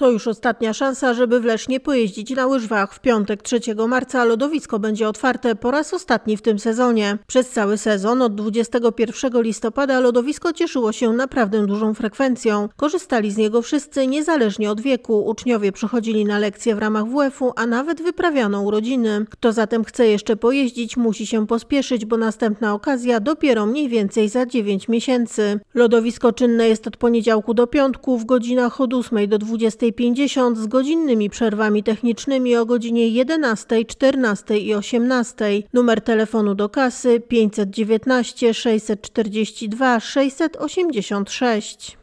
To już ostatnia szansa, żeby w Lesznie pojeździć na łyżwach. W piątek 3 marca lodowisko będzie otwarte po raz ostatni w tym sezonie. Przez cały sezon od 21 listopada lodowisko cieszyło się naprawdę dużą frekwencją. Korzystali z niego wszyscy niezależnie od wieku. Uczniowie przychodzili na lekcje w ramach WF-u, a nawet wyprawiano urodziny. Kto zatem chce jeszcze pojeździć, musi się pospieszyć, bo następna okazja dopiero mniej więcej za 9 miesięcy. Lodowisko czynne jest od poniedziałku do piątku w godzinach od 8 do 20 10.50 z godzinnymi przerwami technicznymi o godzinie 11, 14 i 18. Numer telefonu do kasy 519 642 686.